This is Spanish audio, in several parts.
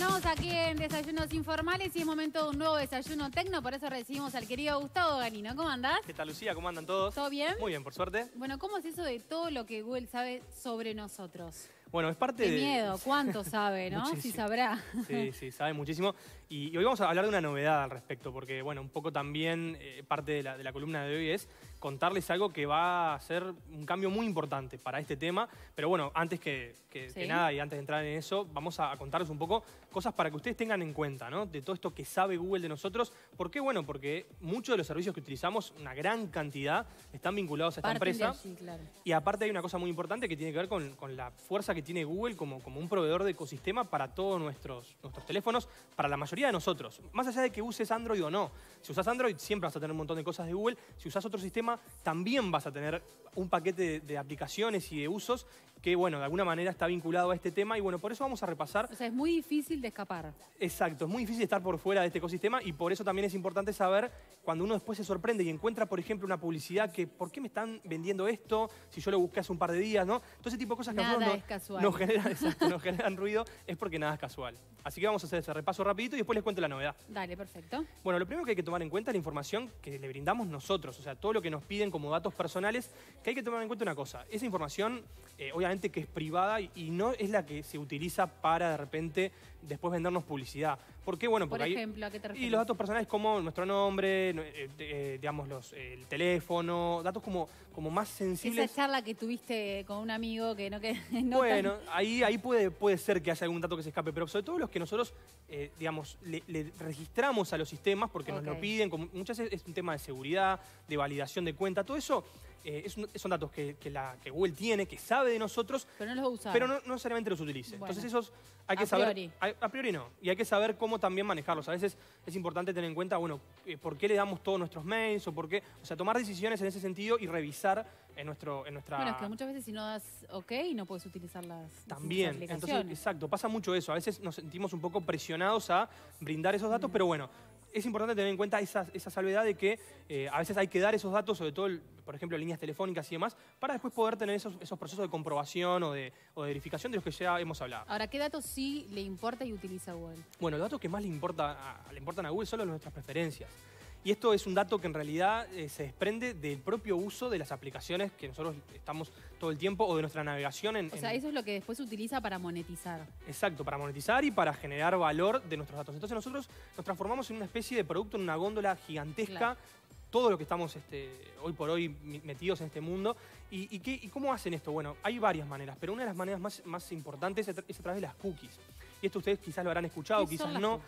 Estamos aquí en Desayunos Informales y es momento de un nuevo desayuno tecno, por eso recibimos al querido Gustavo Ganino. ¿Cómo andás? ¿Qué tal Lucía? ¿Cómo andan todos? ¿Todo bien? Muy bien, por suerte. Bueno, ¿cómo es eso de todo lo que Google sabe sobre nosotros? Bueno, es parte de... de... miedo, cuánto sabe, ¿no? si sabrá. Sí, sí, sabe muchísimo. Y, hoy vamos a hablar de una novedad al respecto, porque bueno, un poco también eh, parte de la, columna de hoy es contarles algo que va a ser un cambio muy importante para este tema. Pero bueno, antes que, nada y antes de entrar en eso, vamos a, contarles un poco cosas para que ustedes tengan en cuenta, ¿no? De todo esto que sabe Google de nosotros. ¿Por qué? Bueno, porque muchos de los servicios que utilizamos, una gran cantidad, están vinculados a esta empresa. Y aparte hay una cosa muy importante que tiene que ver con, con la fuerza que tiene Google como, como un proveedor de ecosistema para todos nuestros, nuestros teléfonos, para la mayoría de nosotros, más allá de que uses Android o no, si usas Android siempre vas a tener un montón de cosas de Google, si usas otro sistema también vas a tener un paquete de, aplicaciones y de usos que, bueno, de alguna manera está vinculado a este tema y, bueno, por eso vamos a repasar. O sea, es muy difícil de escapar. Exacto, es muy difícil estar por fuera de este ecosistema y por eso también es importante saber cuando uno después se sorprende y encuentra, por ejemplo, una publicidad que, ¿por qué me están vendiendo esto? Si yo lo busqué hace un par de días, ¿no? Todo ese tipo de cosas que a nos, generan, generan ruido es porque nada es casual. Así que vamos a hacer ese repaso rapidito y después les cuento la novedad. Dale, perfecto. Bueno, lo primero que hay que tomar en cuenta es la información que le brindamos nosotros, o sea, todo lo que nos piden como datos personales, que hay que tomar en cuenta una cosa, esa información eh, obviamente que es privada y no es la que se utiliza para de repente después vendernos publicidad. ¿Por Bueno, Por ejemplo, ¿a qué te refieres? Y los datos personales como nuestro nombre, eh, eh, digamos, el teléfono, datos como, como más sensibles. Esa charla que tuviste con un amigo que no... Que, bueno, ahí, ahí puede, puede ser que haya algún dato que se escape, pero sobre todo los que nosotros, eh, digamos, le, registramos a los sistemas porque nos lo piden, como, muchas veces es un tema de seguridad, de validación de cuenta, todo eso eh, son datos que, la, que Google tiene, que sabe de nosotros. Pero no los Pero no, necesariamente los utilice. Entonces esos hay que a saber... Priori. A, priori no. Y hay que saber cómo también manejarlos. A veces es importante tener en cuenta, bueno, eh, por qué le damos todos nuestros mails o por qué... O sea, tomar decisiones en ese sentido y revisar en, nuestro, en nuestra... Bueno, es que muchas veces si no das OK no puedes utilizar las También. Entonces, exacto, pasa mucho eso. A veces nos sentimos un poco presionados a brindar esos datos, mm. pero bueno, es importante tener en cuenta esa, salvedad de que eh, a veces hay que dar esos datos, sobre todo, por ejemplo, líneas telefónicas y demás, para después poder tener esos, procesos de comprobación o de, verificación de los que ya hemos hablado. Ahora, ¿qué datos sí le importa y utiliza Google? Bueno, los datos que más le, importa le importan a Google son nuestras preferencias. Y esto es un dato que en realidad eh, se desprende del propio uso de las aplicaciones que nosotros estamos todo el tiempo o de nuestra navegación en... O sea, eso es lo que después se utiliza para monetizar. Exacto, para monetizar y para generar valor de nuestros datos. Entonces nosotros nos transformamos en una especie de producto, en una góndola gigantesca todo lo que estamos este, hoy por hoy metidos en este mundo. ¿Y, qué, cómo hacen esto? Bueno, hay varias maneras, pero una de las maneras más, importantes es a, través de las cookies. Y esto ustedes quizás lo habrán escuchado, quizás no.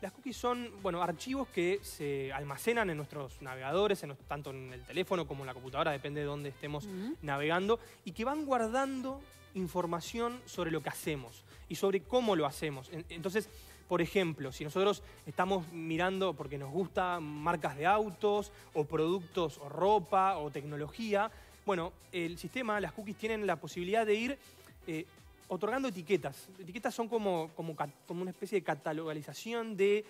Las cookies son, bueno, archivos que se almacenan en nuestros navegadores, en, tanto en el teléfono como en la computadora, depende de dónde estemos navegando, y que van guardando información sobre lo que hacemos y sobre cómo lo hacemos. Entonces, por ejemplo, si nosotros estamos mirando porque nos gustan marcas de autos o productos o ropa o tecnología, bueno, el sistema, las cookies tienen la posibilidad de ir eh, otorgando etiquetas. Etiquetas son como, como, una especie de catalogalización de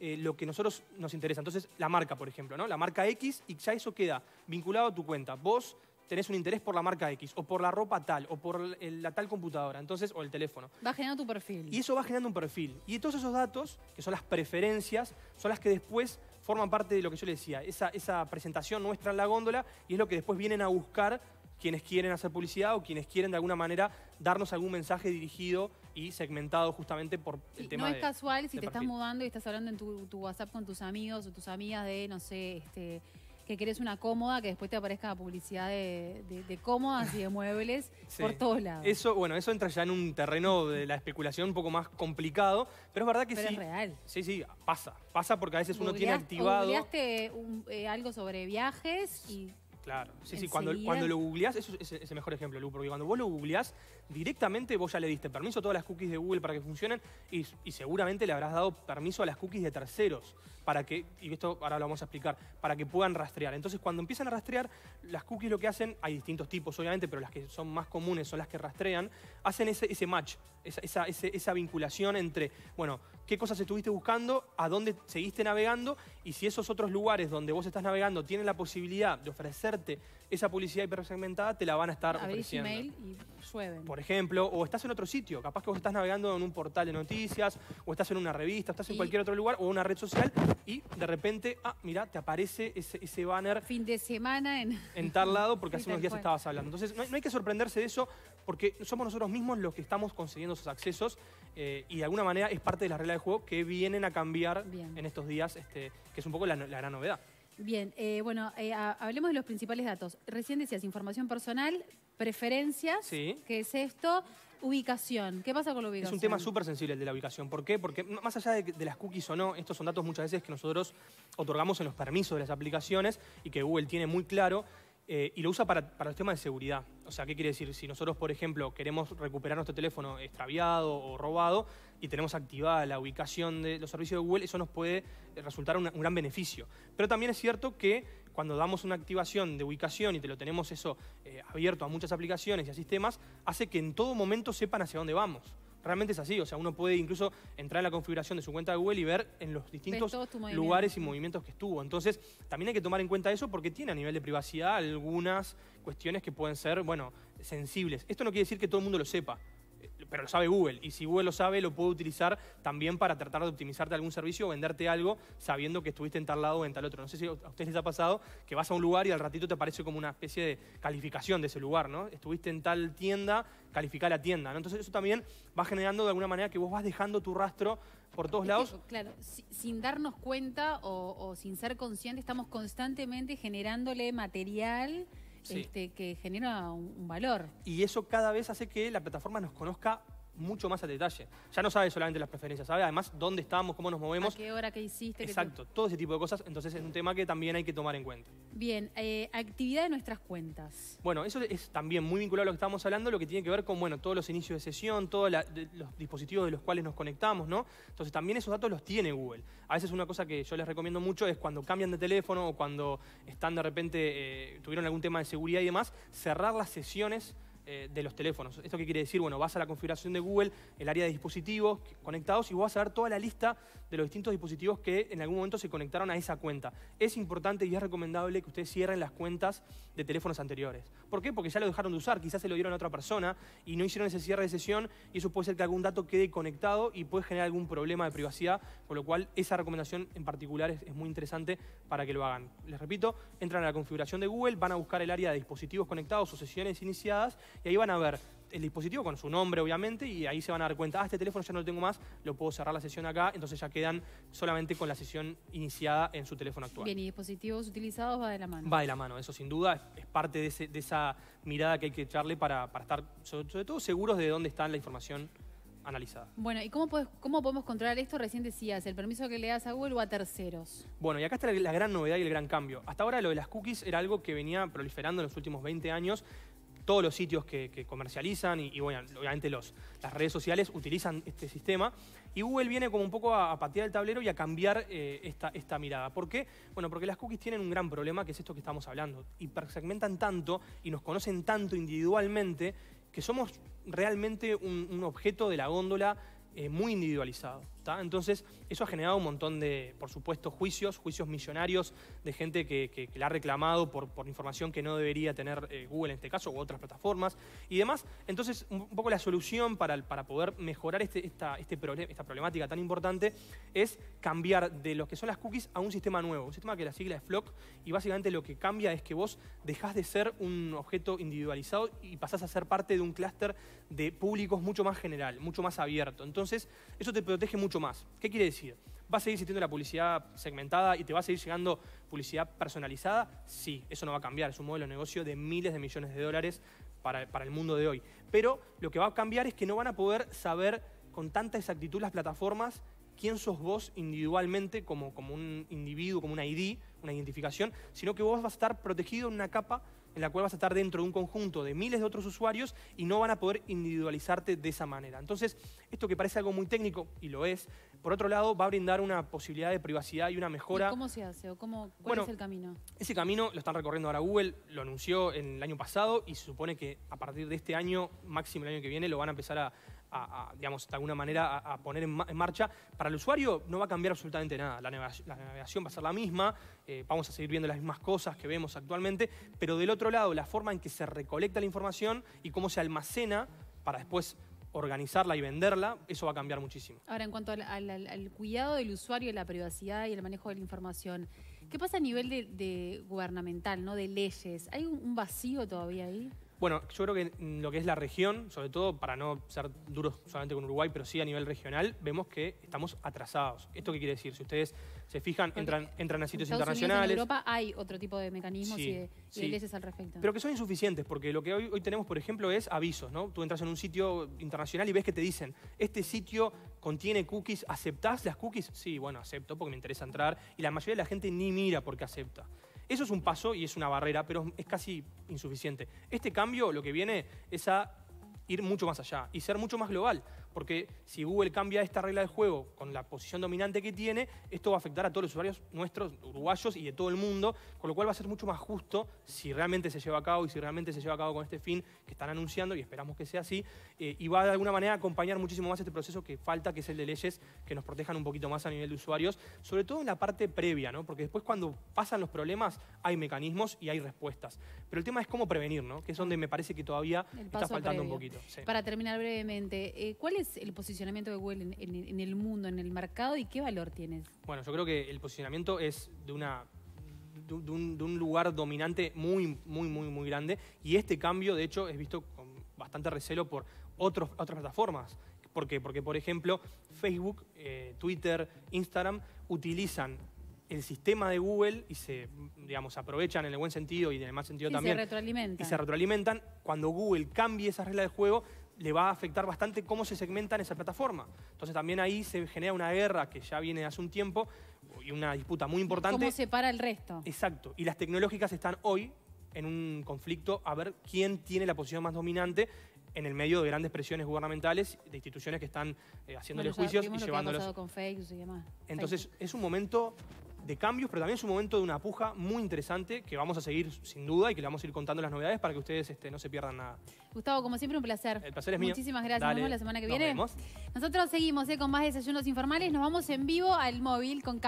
eh, lo que nosotros nos interesa. Entonces, la marca, por ejemplo, ¿no? La marca X y ya eso queda vinculado a tu cuenta. Vos tenés un interés por la marca X, o por la ropa tal, o por la tal computadora, entonces, o el teléfono. Va generando tu perfil. Y eso va generando un perfil. Y todos esos datos, que son las preferencias, son las que después forman parte de lo que yo le decía, esa, esa presentación nuestra en la góndola, y es lo que después vienen a buscar quienes quieren hacer publicidad o quienes quieren de alguna manera darnos algún mensaje dirigido y segmentado justamente por el tema. No es casual si te estás mudando y estás hablando en tu, WhatsApp con tus amigos o tus amigas de, no sé, este, que querés una cómoda, que después te aparezca la publicidad de, cómodas y de muebles por todos lados. Eso, bueno, eso entra ya en un terreno de la especulación un poco más complicado, pero es verdad que pero sí. Es real. Sí, sí, pasa. Pasa porque a veces uno tiene activado. Googleaste eh, algo sobre viajes y Claro, sí, sí, cuando, cuando, lo googleás, eso es el mejor ejemplo, Lu, porque cuando vos lo googleás, directamente vos ya le diste permiso a todas las cookies de Google para que funcionen y seguramente le habrás dado permiso a las cookies de terceros para que, y esto ahora lo vamos a explicar, para que puedan rastrear. Entonces, cuando empiezan a rastrear, las cookies lo que hacen, hay distintos tipos obviamente, pero las que son más comunes son las que rastrean, hacen ese, ese match, esa, esa, esa vinculación entre, bueno, qué cosas estuviste buscando, a dónde seguiste navegando, y si esos otros lugares donde vos estás navegando tienen la posibilidad de ofrecerte esa publicidad hipersegmentada te la van a estar ofreciendo. y Por ejemplo, o estás en otro sitio, capaz que vos estás navegando en un portal de noticias, o estás en una revista, o estás en cualquier otro lugar, o una red social, y de repente, ah, mira te aparece ese, banner. Fin de semana en... En tal lado, porque hace unos días estabas hablando. Entonces, no hay, que sorprenderse de eso, porque somos nosotros mismos los que estamos consiguiendo esos accesos, eh, y de alguna manera es parte de la reglas de juego que vienen a cambiar en estos días, este, que es un poco la gran novedad. Bien, eh, bueno, eh, hablemos de los principales datos. Recién decías información personal, preferencias, que es esto, ubicación. ¿Qué pasa con la ubicación? Es un tema súper sensible el de la ubicación. ¿Por qué? Porque más allá de, de, las cookies o no, estos son datos muchas veces que nosotros otorgamos en los permisos de las aplicaciones y que Google tiene muy claro. Eh, y lo usa para, el tema de seguridad. O sea, ¿qué quiere decir? Si nosotros, por ejemplo, queremos recuperar nuestro teléfono extraviado o robado y tenemos activada la ubicación de los servicios de Google, eso nos puede eh, resultar un, gran beneficio. Pero también es cierto que cuando damos una activación de ubicación y te lo tenemos eso eh, abierto a muchas aplicaciones y a sistemas, hace que en todo momento sepan hacia dónde vamos realmente es así. O sea, uno puede incluso entrar en la configuración de su cuenta de Google y ver en los distintos lugares y movimientos que estuvo. Entonces, también hay que tomar en cuenta eso porque tiene a nivel de privacidad algunas cuestiones que pueden ser, bueno, sensibles. Esto no quiere decir que todo el mundo lo sepa pero lo sabe Google. Y si Google lo sabe, lo puede utilizar también para tratar de optimizarte algún servicio o venderte algo sabiendo que estuviste en tal lado o en tal otro. No sé si a ustedes les ha pasado que vas a un lugar y al ratito te aparece como una especie de calificación de ese lugar, ¿no? Estuviste en tal tienda, califica la tienda, ¿no? Entonces eso también va generando de alguna manera que vos vas dejando tu rastro por todos lados. claro, sin darnos cuenta o, o sin ser consciente, estamos constantemente generándole material este, que genera un, un valor. Y eso cada vez hace que la plataforma nos conozca mucho más a detalle. Ya no sabe solamente las preferencias, sabe además dónde estamos, cómo nos movemos. ¿A qué hora, que hiciste. Exacto, todo ese tipo de cosas. Entonces es un tema que también hay que tomar en cuenta. Bien, eh, actividad de nuestras cuentas. Bueno, eso es también muy vinculado a lo que estamos hablando, lo que tiene que ver con bueno, todos los inicios de sesión, todos los dispositivos de los cuales nos conectamos, ¿no? Entonces también esos datos los tiene Google. A veces una cosa que yo les recomiendo mucho es cuando cambian de teléfono o cuando están de repente, eh, tuvieron algún tema de seguridad y demás, cerrar las sesiones eh, de los teléfonos. ¿Esto qué quiere decir? Bueno, vas a la configuración de Google, el área de dispositivos conectados y vas a ver toda la lista de los distintos dispositivos que en algún momento se conectaron a esa cuenta. Es importante y es recomendable que ustedes cierren las cuentas de teléfonos anteriores. ¿Por qué? Porque ya lo dejaron de usar, quizás se lo dieron a otra persona y no hicieron ese cierre de sesión y eso puede ser que algún dato quede conectado y puede generar algún problema de privacidad, por lo cual esa recomendación en particular es, es muy interesante para que lo hagan. Les repito, entran a la configuración de Google, van a buscar el área de dispositivos conectados o sesiones iniciadas y ahí van a ver el dispositivo con su nombre, obviamente, y ahí se van a dar cuenta, ah, este teléfono ya no lo tengo más, lo puedo cerrar la sesión acá, entonces ya quedan solamente con la sesión iniciada en su teléfono actual. Bien, y dispositivos utilizados va de la mano. Va de la mano, eso sin duda es, parte de, esa mirada que hay que echarle para, estar, sobre, todo, seguros de dónde está la información analizada. Bueno, ¿y cómo, cómo podemos controlar esto? Recién decías, el permiso que le das a Google o a terceros. Bueno, y acá está la gran novedad y el gran cambio. Hasta ahora lo de las cookies era algo que venía proliferando en los últimos 20 años, todos los sitios que, comercializan y, obviamente los, las redes sociales utilizan este sistema. Y Google viene como un poco a, patear el tablero y a cambiar eh, esta, esta mirada. ¿Por qué? Bueno, porque las cookies tienen un gran problema, que es esto que estamos hablando. Y segmentan tanto y nos conocen tanto individualmente que somos realmente un, objeto de la góndola eh, muy individualizado. Entonces, eso ha generado un montón de, por supuesto, juicios, juicios millonarios de gente que, la ha reclamado por, por, información que no debería tener eh, Google en este caso, u otras plataformas y demás. Entonces, un poco la solución para, poder mejorar este, esta, este esta problemática tan importante es cambiar de lo que son las cookies a un sistema nuevo, un sistema que la sigla es Flock, y básicamente lo que cambia es que vos dejás de ser un objeto individualizado y pasás a ser parte de un clúster de públicos mucho más general, mucho más abierto. Entonces, eso te protege mucho más. ¿Qué quiere decir? ¿Va a seguir existiendo la publicidad segmentada y te va a seguir llegando publicidad personalizada? Sí, eso no va a cambiar. Es un modelo de negocio de miles de millones de dólares para, el mundo de hoy. Pero lo que va a cambiar es que no van a poder saber con tanta exactitud las plataformas quién sos vos individualmente como, como un individuo, como una ID, una identificación, sino que vos vas a estar protegido en una capa en la cual vas a estar dentro de un conjunto de miles de otros usuarios y no van a poder individualizarte de esa manera. Entonces, esto que parece algo muy técnico, y lo es, por otro lado, va a brindar una posibilidad de privacidad y una mejora. ¿Cómo se hace o cuál es el camino? Ese camino lo están recorriendo ahora Google, lo anunció en el año pasado y se supone que a partir de este año, máximo el año que viene, lo van a empezar a, digamos, de alguna manera a, poner en, marcha. Para el usuario no va a cambiar absolutamente nada. La navegación, va a ser la misma, eh, vamos a seguir viendo las mismas cosas que vemos actualmente, pero del otro lado, la forma en que se recolecta la información y cómo se almacena para después organizarla y venderla, eso va a cambiar muchísimo. Ahora, en cuanto al, cuidado del usuario, la privacidad y el manejo de la información, ¿qué pasa a nivel de, gubernamental, no de leyes? ¿Hay un vacío todavía ahí? Bueno, yo creo que lo que es la región, sobre todo para no ser duros solamente con Uruguay, pero sí a nivel regional, vemos que estamos atrasados. ¿Esto qué quiere decir? Si ustedes se fijan, entran, entran a sitios internacionales. en Europa hay otro tipo de mecanismos y, de, leyes al respecto. Pero que son insuficientes, porque lo que hoy, tenemos, por ejemplo, es avisos, ¿no? Tú entras en un sitio internacional y ves que te dicen, este sitio contiene cookies, ¿aceptás las cookies? Sí, bueno, acepto porque me interesa entrar. Y la mayoría de la gente ni mira porque acepta. Eso es un paso y es una barrera, pero es casi insuficiente. Este cambio lo que viene es a ir mucho más allá y ser mucho más global porque si Google cambia esta regla del juego con la posición dominante que tiene, esto va a afectar a todos los usuarios nuestros, uruguayos y de todo el mundo, con lo cual va a ser mucho más justo si realmente se lleva a cabo y si realmente se lleva a cabo con este fin que están anunciando y esperamos que sea así, eh, y va de alguna manera a acompañar muchísimo más este proceso que falta, que es el de leyes que nos protejan un poquito más a nivel de usuarios, sobre todo en la parte previa, ¿no? porque después cuando pasan los problemas hay mecanismos y hay respuestas, pero el tema es cómo prevenir, ¿no? que es donde me parece que todavía está faltando un poquito. Para terminar brevemente, eh, ¿cuál es el posicionamiento de Google en, el mundo, en el mercado y qué valor tienes? Bueno, yo creo que el posicionamiento es de una... De, un, lugar dominante muy, muy, muy, muy grande. Y este cambio, de hecho, es visto con bastante recelo por otras plataformas. ¿Por qué? Porque, por ejemplo, Facebook, eh, Twitter, Instagram utilizan el sistema de Google y se, digamos, aprovechan en el buen sentido y en el mal sentido también. también. Se retroalimentan. Y se retroalimentan. Cuando Google cambie esa regla de juego, le va a afectar bastante cómo se segmenta en esa plataforma. Entonces también ahí se genera una guerra que ya viene hace un tiempo y una disputa muy importante. ¿Cómo separa el resto? Exacto. Y las tecnológicas están hoy en un conflicto a ver quién tiene la posición más dominante en el medio de grandes presiones gubernamentales, de instituciones que están haciendo eh, haciéndole juicios y llevándolos. Con y demás. Entonces, es un momento de cambios, pero también es un momento de una puja muy interesante que vamos a seguir sin duda y que le vamos a ir contando las novedades para que ustedes este, no se pierdan nada. Gustavo, como siempre, un placer. El placer es mío. Muchísimas gracias. Nos vemos la semana que Nos Vemos. Nosotros seguimos eh, con más desayunos informales. Nos vamos en vivo al móvil con